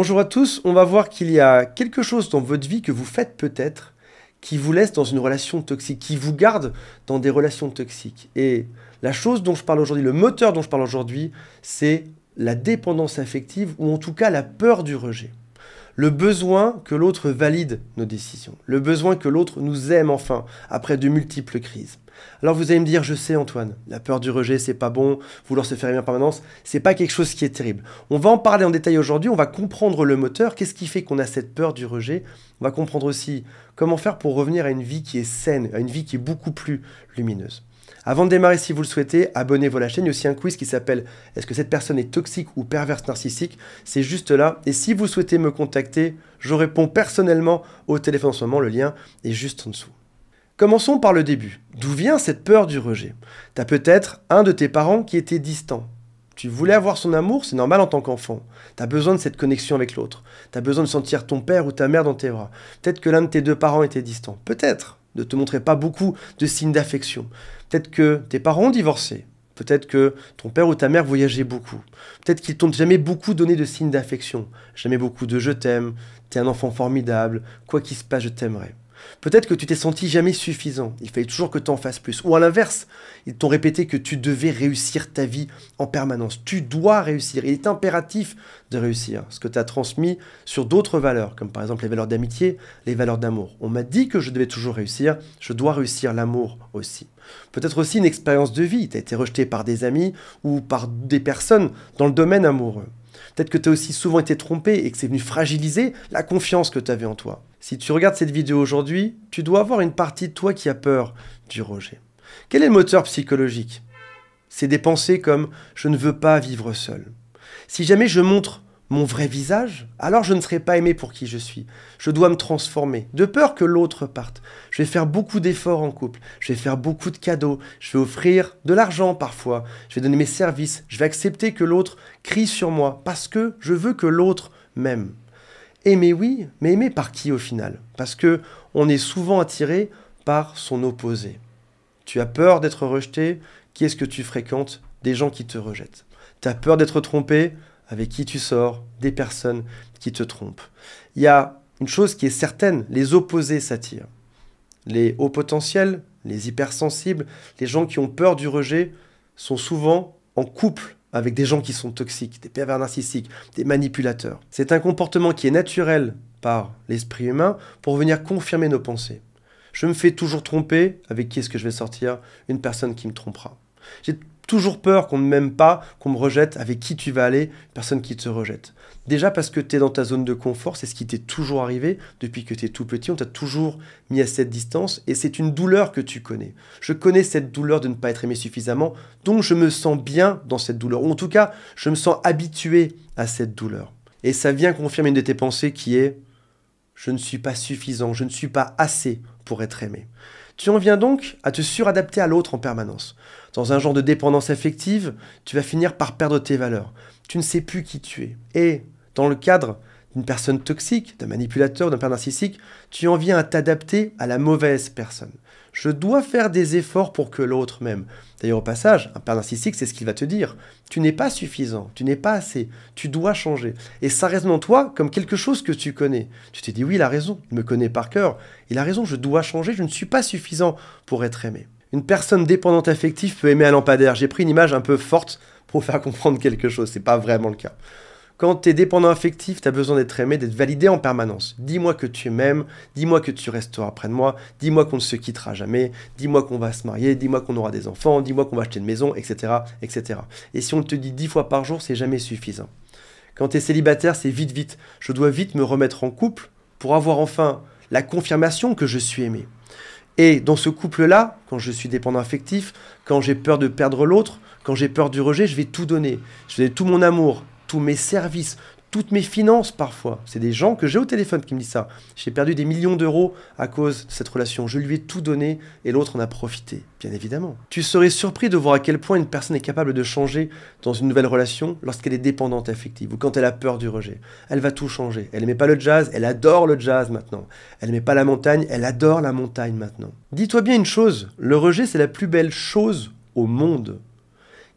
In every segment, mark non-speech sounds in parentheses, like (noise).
Bonjour à tous, on va voir qu'il y a quelque chose dans votre vie que vous faites peut-être qui vous laisse dans une relation toxique, qui vous garde dans des relations toxiques. Et la chose dont je parle aujourd'hui, le moteur dont je parle aujourd'hui, c'est la dépendance affective ou en tout cas la peur du rejet. Le besoin que l'autre valide nos décisions, le besoin que l'autre nous aime enfin après de multiples crises. Alors vous allez me dire, je sais Antoine, la peur du rejet, c'est pas bon, vouloir se faire aimer en permanence, c'est pas quelque chose qui est terrible. On va en parler en détail aujourd'hui, on va comprendre le moteur, qu'est-ce qui fait qu'on a cette peur du rejet. On va comprendre aussi comment faire pour revenir à une vie qui est saine, à une vie qui est beaucoup plus lumineuse. Avant de démarrer, si vous le souhaitez, abonnez-vous à la chaîne. Il y a aussi un quiz qui s'appelle Est-ce que cette personne est toxique ou perverse narcissique C'est juste là. Et si vous souhaitez me contacter, je réponds personnellement au téléphone en ce moment. Le lien est juste en dessous. Commençons par le début. D'où vient cette peur du rejet T'as peut-être un de tes parents qui était distant. Tu voulais avoir son amour, c'est normal en tant qu'enfant. T'as besoin de cette connexion avec l'autre. T'as besoin de sentir ton père ou ta mère dans tes bras. Peut-être que l'un de tes deux parents était distant. Peut-être. Ne te montrer pas beaucoup de signes d'affection. Peut-être que tes parents ont divorcé. Peut-être que ton père ou ta mère voyageait beaucoup. Peut-être qu'ils t'ont jamais beaucoup donné de signes d'affection. Jamais beaucoup de je t'aime, t'es un enfant formidable, quoi qu'il se passe, je t'aimerai. Peut-être que tu t'es senti jamais suffisant, il fallait toujours que tu en fasses plus. Ou à l'inverse, ils t'ont répété que tu devais réussir ta vie en permanence. Tu dois réussir, il est impératif de réussir. Ce que tu as transmis sur d'autres valeurs, comme par exemple les valeurs d'amitié, les valeurs d'amour. On m'a dit que je devais toujours réussir, je dois réussir l'amour aussi. Peut-être aussi une expérience de vie, tu as été rejeté par des amis ou par des personnes dans le domaine amoureux. Peut-être que tu as aussi souvent été trompé et que c'est venu fragiliser la confiance que tu avais en toi. Si tu regardes cette vidéo aujourd'hui, tu dois avoir une partie de toi qui a peur du rejet. Quel est le moteur psychologique C'est des pensées comme ⁇ je ne veux pas vivre seul ⁇ Si jamais je montre mon vrai visage, alors je ne serai pas aimé pour qui je suis. Je dois me transformer, de peur que l'autre parte. Je vais faire beaucoup d'efforts en couple, je vais faire beaucoup de cadeaux, je vais offrir de l'argent parfois, je vais donner mes services, je vais accepter que l'autre crie sur moi, parce que je veux que l'autre m'aime. Aimer oui, mais aimer par qui au final Parce que on est souvent attiré par son opposé. Tu as peur d'être rejeté, qui est-ce que tu fréquentes Des gens qui te rejettent. Tu as peur d'être trompé, avec qui tu sors Des personnes qui te trompent. Il y a une chose qui est certaine, les opposés s'attirent. Les hauts potentiels, les hypersensibles, les gens qui ont peur du rejet sont souvent en couple avec des gens qui sont toxiques, des pervers narcissiques, des manipulateurs. C'est un comportement qui est naturel par l'esprit humain pour venir confirmer nos pensées. Je me fais toujours tromper, avec qui est-ce que je vais sortir Une personne qui me trompera toujours peur qu'on ne m'aime pas, qu'on me rejette, avec qui tu vas aller, personne qui te rejette. Déjà parce que tu es dans ta zone de confort, c'est ce qui t'est toujours arrivé depuis que tu es tout petit, on t'a toujours mis à cette distance et c'est une douleur que tu connais. Je connais cette douleur de ne pas être aimé suffisamment, donc je me sens bien dans cette douleur, ou en tout cas je me sens habitué à cette douleur. Et ça vient confirmer une de tes pensées qui est je ne suis pas suffisant, je ne suis pas assez pour être aimé. Tu en viens donc à te suradapter à l'autre en permanence dans un genre de dépendance affective, tu vas finir par perdre tes valeurs. Tu ne sais plus qui tu es. Et dans le cadre d'une personne toxique, d'un manipulateur, d'un père narcissique, tu en viens à t'adapter à la mauvaise personne. Je dois faire des efforts pour que l'autre m'aime. D'ailleurs, au passage, un père narcissique, c'est ce qu'il va te dire. Tu n'es pas suffisant, tu n'es pas assez, tu dois changer. Et ça résonne en toi comme quelque chose que tu connais. Tu te dis oui, il a raison, il me connaît par cœur, il a raison, je dois changer, je ne suis pas suffisant pour être aimé une personne dépendante affective peut aimer un lampadaire. J'ai pris une image un peu forte pour faire (laughs) comprendre quelque chose, c'est pas vraiment le cas. Quand tu es dépendant affectif, tu as besoin d'être aimé, d'être validé en permanence. Dis-moi que tu m'aimes, dis-moi que tu resteras près de moi, dis-moi qu'on ne se quittera jamais, dis-moi qu'on va se marier, dis-moi qu'on aura des enfants, dis-moi qu'on va acheter une maison, etc., etc. Et si on te dit dix fois par jour, c'est jamais suffisant. Quand tu es célibataire, c'est vite, vite. Je dois vite me remettre en couple pour avoir enfin la confirmation que je suis aimé. Et dans ce couple-là, quand je suis dépendant affectif, quand j'ai peur de perdre l'autre, quand j'ai peur du rejet, je vais tout donner. Je vais donner tout mon amour, tous mes services, toutes mes finances parfois. C'est des gens que j'ai au téléphone qui me disent ça. J'ai perdu des millions d'euros à cause de cette relation. Je lui ai tout donné et l'autre en a profité, bien évidemment. Tu serais surpris de voir à quel point une personne est capable de changer dans une nouvelle relation lorsqu'elle est dépendante affective ou quand elle a peur du rejet. Elle va tout changer. Elle n'aimait pas le jazz, elle adore le jazz maintenant. Elle n'aimait pas la montagne, elle adore la montagne maintenant. Dis-toi bien une chose, le rejet c'est la plus belle chose au monde.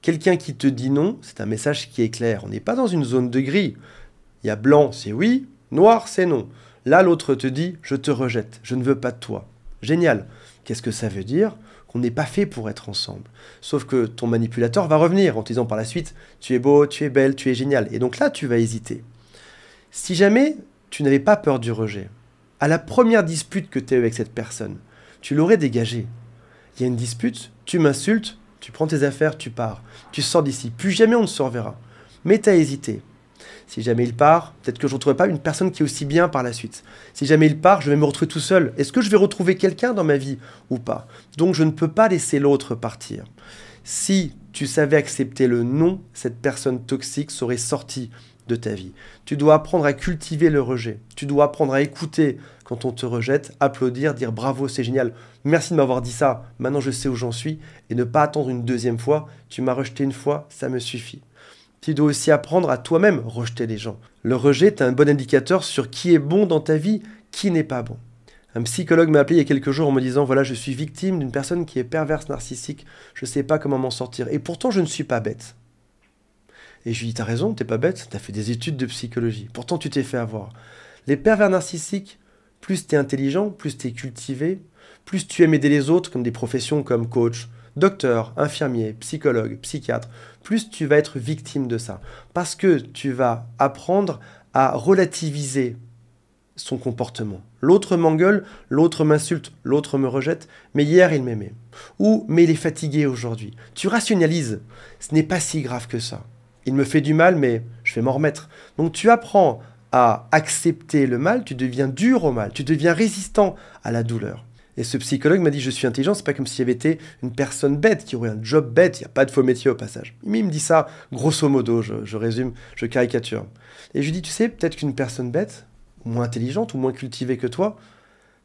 Quelqu'un qui te dit non, c'est un message qui est clair. On n'est pas dans une zone de gris. Il y a blanc, c'est oui, noir, c'est non. Là, l'autre te dit, je te rejette, je ne veux pas de toi. Génial. Qu'est-ce que ça veut dire Qu'on n'est pas fait pour être ensemble. Sauf que ton manipulateur va revenir en te disant par la suite, tu es beau, tu es belle, tu es génial. Et donc là, tu vas hésiter. Si jamais tu n'avais pas peur du rejet, à la première dispute que tu as eu avec cette personne, tu l'aurais dégagé. Il y a une dispute, tu m'insultes, tu prends tes affaires, tu pars. Tu sors d'ici, plus jamais on ne se reverra. Mais tu as hésité. Si jamais il part, peut-être que je ne retrouverai pas une personne qui est aussi bien par la suite. Si jamais il part, je vais me retrouver tout seul. Est-ce que je vais retrouver quelqu'un dans ma vie ou pas Donc je ne peux pas laisser l'autre partir. Si tu savais accepter le non, cette personne toxique serait sortie de ta vie. Tu dois apprendre à cultiver le rejet. Tu dois apprendre à écouter quand on te rejette, applaudir, dire bravo, c'est génial, merci de m'avoir dit ça, maintenant je sais où j'en suis, et ne pas attendre une deuxième fois, tu m'as rejeté une fois, ça me suffit. Tu dois aussi apprendre à toi-même rejeter les gens. Le rejet est un bon indicateur sur qui est bon dans ta vie, qui n'est pas bon. Un psychologue m'a appelé il y a quelques jours en me disant voilà je suis victime d'une personne qui est perverse narcissique, je ne sais pas comment m'en sortir et pourtant je ne suis pas bête. Et je lui dis t'as raison, t'es pas bête, t'as fait des études de psychologie, pourtant tu t'es fait avoir. Les pervers narcissiques, plus t'es intelligent, plus t'es cultivé, plus tu aimes aider les autres comme des professions comme coach, docteur, infirmier, psychologue, psychiatre, plus tu vas être victime de ça. Parce que tu vas apprendre à relativiser son comportement. L'autre m'engueule, l'autre m'insulte, l'autre me rejette, mais hier il m'aimait. Ou mais il est fatigué aujourd'hui. Tu rationalises. Ce n'est pas si grave que ça. Il me fait du mal, mais je vais m'en remettre. Donc tu apprends à accepter le mal, tu deviens dur au mal, tu deviens résistant à la douleur. Et ce psychologue m'a dit Je suis intelligent, c'est pas comme y avait été une personne bête, qui aurait un job bête, il n'y a pas de faux métier au passage. Mais il me dit ça, grosso modo, je, je résume, je caricature. Et je lui dis Tu sais, peut-être qu'une personne bête, moins intelligente ou moins cultivée que toi,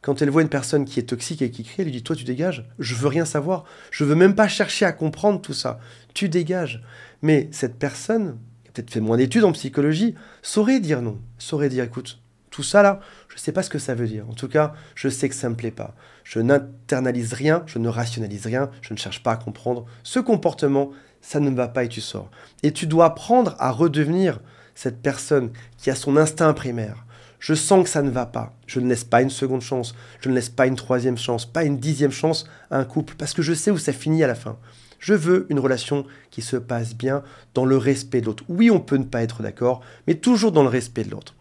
quand elle voit une personne qui est toxique et qui crie, elle lui dit Toi, tu dégages, je veux rien savoir, je veux même pas chercher à comprendre tout ça, tu dégages. Mais cette personne, qui a peut-être fait moins d'études en psychologie, saurait dire non, saurait dire Écoute, tout ça là, je ne sais pas ce que ça veut dire. En tout cas, je sais que ça ne me plaît pas. Je n'internalise rien, je ne rationalise rien, je ne cherche pas à comprendre. Ce comportement, ça ne va pas et tu sors. Et tu dois apprendre à redevenir cette personne qui a son instinct primaire. Je sens que ça ne va pas. Je ne laisse pas une seconde chance. Je ne laisse pas une troisième chance, pas une dixième chance à un couple, parce que je sais où ça finit à la fin. Je veux une relation qui se passe bien dans le respect de l'autre. Oui, on peut ne pas être d'accord, mais toujours dans le respect de l'autre.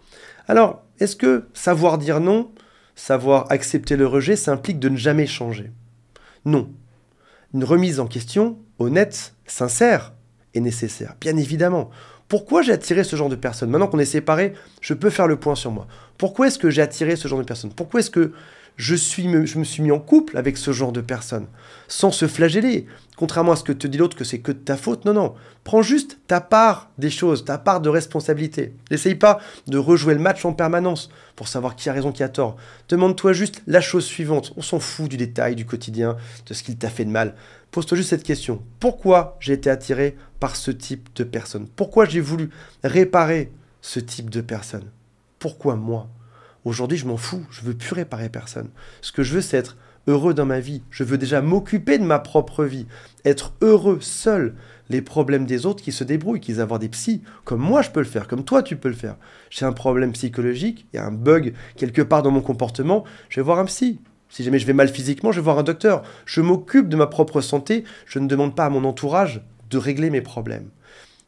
Alors, est-ce que savoir dire non, savoir accepter le rejet, ça implique de ne jamais changer Non. Une remise en question, honnête, sincère, est nécessaire, bien évidemment. Pourquoi j'ai attiré ce genre de personnes Maintenant qu'on est séparés, je peux faire le point sur moi. Pourquoi est-ce que j'ai attiré ce genre de personnes Pourquoi est-ce que je, je me suis mis en couple avec ce genre de personnes Sans se flageller. Contrairement à ce que te dit l'autre que c'est que de ta faute, non, non. Prends juste ta part des choses, ta part de responsabilité. N'essaye pas de rejouer le match en permanence pour savoir qui a raison, qui a tort. Demande-toi juste la chose suivante. On s'en fout du détail, du quotidien, de ce qu'il t'a fait de mal pose juste cette question. Pourquoi j'ai été attiré par ce type de personne Pourquoi j'ai voulu réparer ce type de personne Pourquoi moi Aujourd'hui, je m'en fous. Je veux plus réparer personne. Ce que je veux, c'est être heureux dans ma vie. Je veux déjà m'occuper de ma propre vie. Être heureux seul. Les problèmes des autres qui se débrouillent, qu'ils avoir des psys, comme moi je peux le faire, comme toi tu peux le faire. J'ai un problème psychologique, il y a un bug quelque part dans mon comportement, je vais voir un psy. Si jamais je vais mal physiquement, je vais voir un docteur. Je m'occupe de ma propre santé. Je ne demande pas à mon entourage de régler mes problèmes.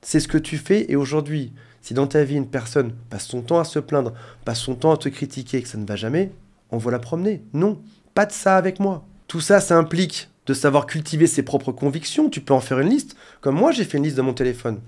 C'est ce que tu fais et aujourd'hui, si dans ta vie une personne passe son temps à se plaindre, passe son temps à te critiquer et que ça ne va jamais, on va la promener. Non, pas de ça avec moi. Tout ça, ça implique de savoir cultiver ses propres convictions. Tu peux en faire une liste, comme moi j'ai fait une liste dans mon téléphone.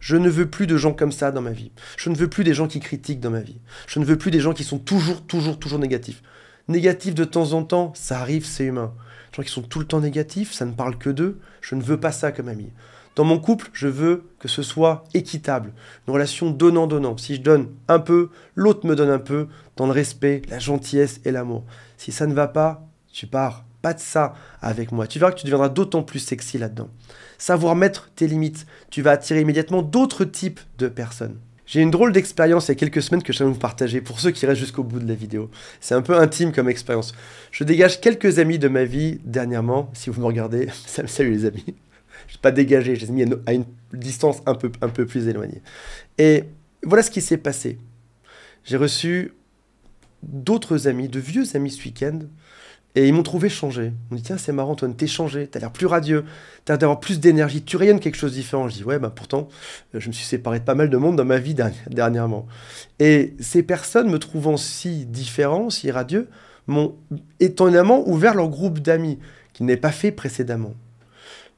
Je ne veux plus de gens comme ça dans ma vie. Je ne veux plus des gens qui critiquent dans ma vie. Je ne veux plus des gens qui sont toujours, toujours, toujours négatifs. Négatif de temps en temps, ça arrive, c'est humain. Les gens qui sont tout le temps négatifs, ça ne parle que d'eux, je ne veux pas ça comme ami. Dans mon couple, je veux que ce soit équitable, une relation donnant-donnant. Si je donne un peu, l'autre me donne un peu, dans le respect, la gentillesse et l'amour. Si ça ne va pas, tu pars. Pas de ça avec moi. Tu verras que tu deviendras d'autant plus sexy là-dedans. Savoir mettre tes limites, tu vas attirer immédiatement d'autres types de personnes. J'ai une drôle d'expérience il y a quelques semaines que je vais vous partager pour ceux qui restent jusqu'au bout de la vidéo. C'est un peu intime comme expérience. Je dégage quelques amis de ma vie dernièrement. Si vous me regardez, (laughs) ça me salut les amis. Je pas dégagé, je mis à une distance un peu, un peu plus éloignée. Et voilà ce qui s'est passé. J'ai reçu d'autres amis, de vieux amis ce week-end, et ils m'ont trouvé changé. On dit tiens, c'est marrant, Antoine, t'es changé, t'as l'air plus radieux, t'as l'air d'avoir plus d'énergie, tu rayonnes quelque chose de différent. Je dis ouais, bah pourtant, euh, je me suis séparé de pas mal de monde dans ma vie dernièrement. Et ces personnes, me trouvant si différent, si radieux, m'ont étonnamment ouvert leur groupe d'amis, qui n'est pas fait précédemment.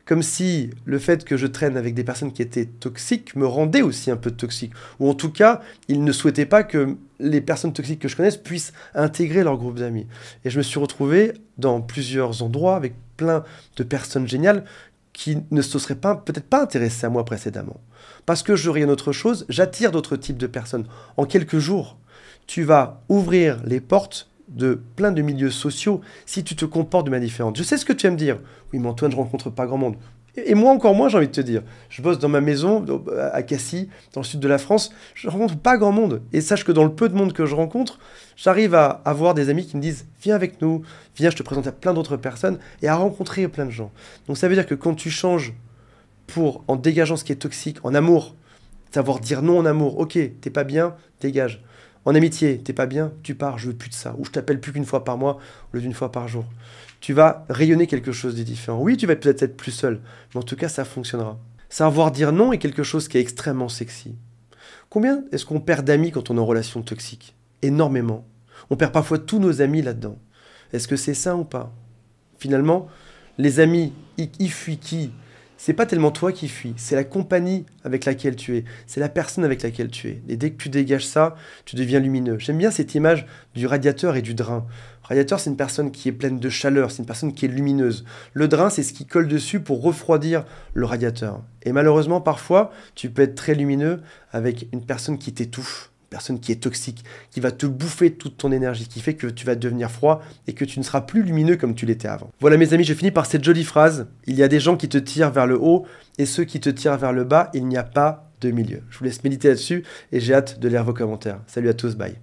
Comme si le fait que je traîne avec des personnes qui étaient toxiques me rendait aussi un peu toxique. Ou en tout cas, ils ne souhaitaient pas que les personnes toxiques que je connaisse puissent intégrer leur groupe d'amis. Et je me suis retrouvé dans plusieurs endroits avec plein de personnes géniales qui ne se seraient peut-être pas intéressées à moi précédemment. Parce que je rien autre chose, j'attire d'autres types de personnes. En quelques jours, tu vas ouvrir les portes de plein de milieux sociaux si tu te comportes de manière différente. Je sais ce que tu aimes dire. Oui, mais Antoine, je rencontre pas grand monde. Et moi encore moins, j'ai envie de te dire. Je bosse dans ma maison à Cassis, dans le sud de la France. Je rencontre pas grand monde. Et sache que dans le peu de monde que je rencontre, j'arrive à avoir des amis qui me disent viens avec nous, viens, je te présente à plein d'autres personnes et à rencontrer plein de gens. Donc ça veut dire que quand tu changes pour en dégageant ce qui est toxique, en amour, savoir dire non en amour, ok, t'es pas bien, dégage. En amitié, t'es pas bien, tu pars, je veux plus de ça. Ou je t'appelle plus qu'une fois par mois au lieu d'une fois par jour. Tu vas rayonner quelque chose de différent. Oui, tu vas peut-être être plus seul, mais en tout cas, ça fonctionnera. Savoir dire non est quelque chose qui est extrêmement sexy. Combien est-ce qu'on perd d'amis quand on est en relation toxique Énormément. On perd parfois tous nos amis là-dedans. Est-ce que c'est ça ou pas Finalement, les amis, ils fuient qui c'est pas tellement toi qui fuis, c'est la compagnie avec laquelle tu es, c'est la personne avec laquelle tu es. Et dès que tu dégages ça, tu deviens lumineux. J'aime bien cette image du radiateur et du drain. Le radiateur, c'est une personne qui est pleine de chaleur, c'est une personne qui est lumineuse. Le drain, c'est ce qui colle dessus pour refroidir le radiateur. Et malheureusement, parfois, tu peux être très lumineux avec une personne qui t'étouffe personne qui est toxique, qui va te bouffer toute ton énergie, qui fait que tu vas devenir froid et que tu ne seras plus lumineux comme tu l'étais avant. Voilà mes amis, je finis par cette jolie phrase. Il y a des gens qui te tirent vers le haut et ceux qui te tirent vers le bas, il n'y a pas de milieu. Je vous laisse méditer là-dessus et j'ai hâte de lire vos commentaires. Salut à tous, bye.